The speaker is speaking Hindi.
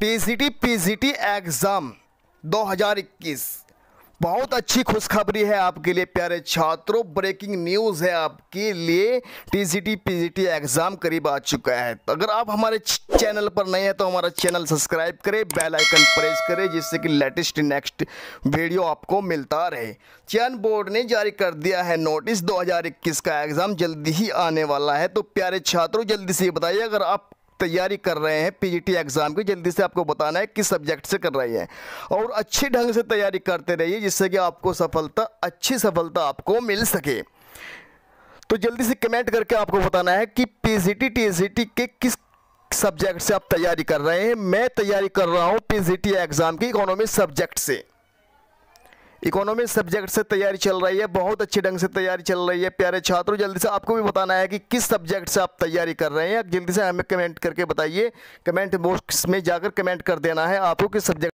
पीजीटी पीजीटी एग्ज़ाम 2021 बहुत अच्छी खुशखबरी है आपके लिए प्यारे छात्रों ब्रेकिंग न्यूज़ है आपके लिए टीजीटी पीजीटी एग्ज़ाम करीब आ चुका है तो अगर आप हमारे चैनल पर नए हैं तो हमारा चैनल सब्सक्राइब करें बेल आइकन प्रेस करें जिससे कि लेटेस्ट नेक्स्ट वीडियो आपको मिलता रहे चयन बोर्ड ने जारी कर दिया है नोटिस 2021 का एग्ज़ाम जल्दी ही आने वाला है तो प्यारे छात्रों जल्दी से बताइए अगर आप तैयारी कर रहे हैं पीजीटी एग्ज़ाम की जल्दी से आपको बताना है किस सब्जेक्ट से कर रहे हैं और अच्छे ढंग से तैयारी करते रहिए जिससे कि आपको सफलता अच्छी सफलता आपको मिल सके तो जल्दी से कमेंट करके आपको बताना है कि पीजीटी टीजीटी के किस सब्जेक्ट से आप तैयारी कर रहे हैं मैं तैयारी कर रहा हूँ पीजीटी एग्ज़ाम की इकोनॉमिक्स सब्जेक्ट से इकोनॉमिक सब्जेक्ट से तैयारी चल रही है बहुत अच्छे ढंग से तैयारी चल रही है प्यारे छात्रों जल्दी से आपको भी बताना है कि किस सब्जेक्ट से आप तैयारी कर रहे हैं जल्दी से हमें कमेंट करके बताइए कमेंट बॉक्स में जाकर कमेंट कर देना है आपको किस सब्जेक्ट